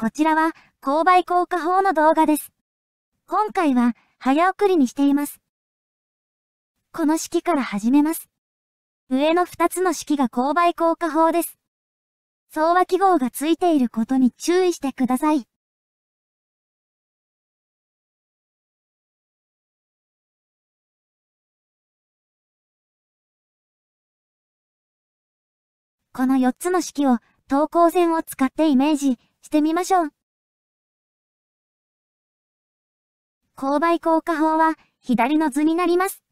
こちらは購買効果法の動画です。今回は早送りにしています。この式から始めます。上の2つの式が購買効果法です。相和記号がついていることに注意してください。この4つの式を等高線を使ってイメージ、してみましょう。勾配効果法は左の図になります。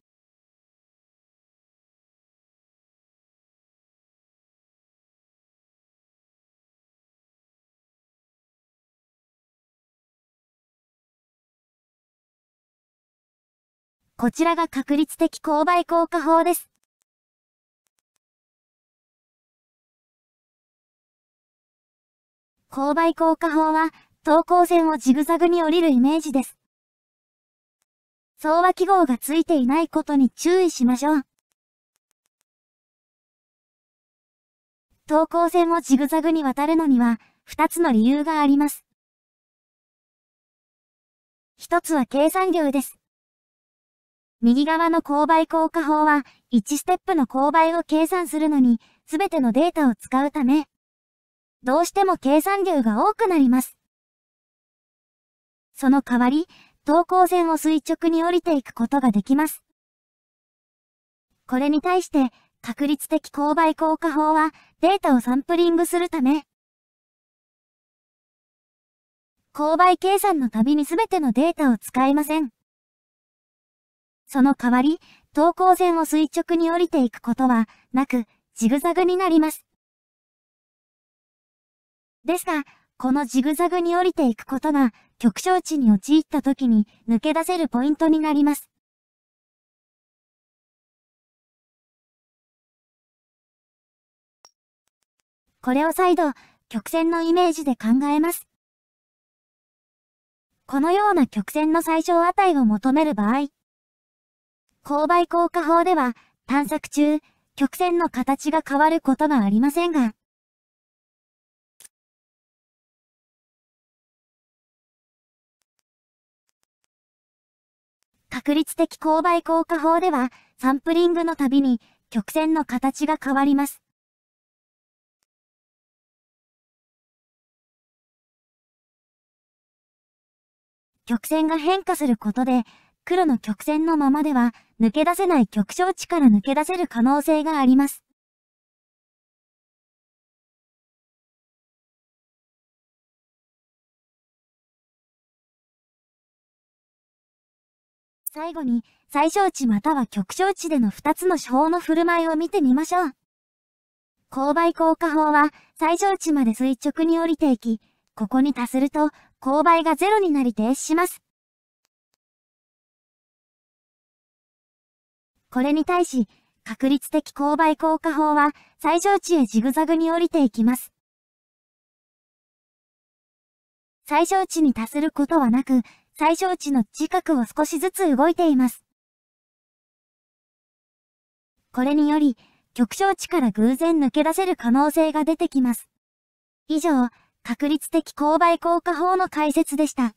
こちらが確率的勾配効果法です。勾配降下法は、等高線をジグザグに降りるイメージです。相和記号がついていないことに注意しましょう。等高線をジグザグに渡るのには、二つの理由があります。一つは計算量です。右側の勾配効果法は、1ステップの勾配を計算するのに、すべてのデータを使うため、どうしても計算量が多くなります。その代わり、等高線を垂直に降りていくことができます。これに対して、確率的勾配効果法は、データをサンプリングするため、勾配計算のたびに全てのデータを使いません。その代わり、等高線を垂直に降りていくことはなく、ジグザグになります。ですが、このジグザグに降りていくことが、極小値に陥った時に抜け出せるポイントになります。これを再度、曲線のイメージで考えます。このような曲線の最小値を求める場合、勾配効果法では探索中、曲線の形が変わることがありませんが、確率的勾配効果法では、サンプリングのたびに曲線の形が変わります。曲線が変化することで、黒の曲線のままでは抜け出せない曲小値から抜け出せる可能性があります。最後に、最小値または極小値での2つの手法の振る舞いを見てみましょう。勾配効果法は、最小値まで垂直に降りていき、ここに達すると、勾配がゼロになり停止します。これに対し、確率的勾配効果法は、最小値へジグザグに降りていきます。最小値に達することはなく、最小値の近くを少しずつ動いています。これにより、極小値から偶然抜け出せる可能性が出てきます。以上、確率的勾配効果法の解説でした。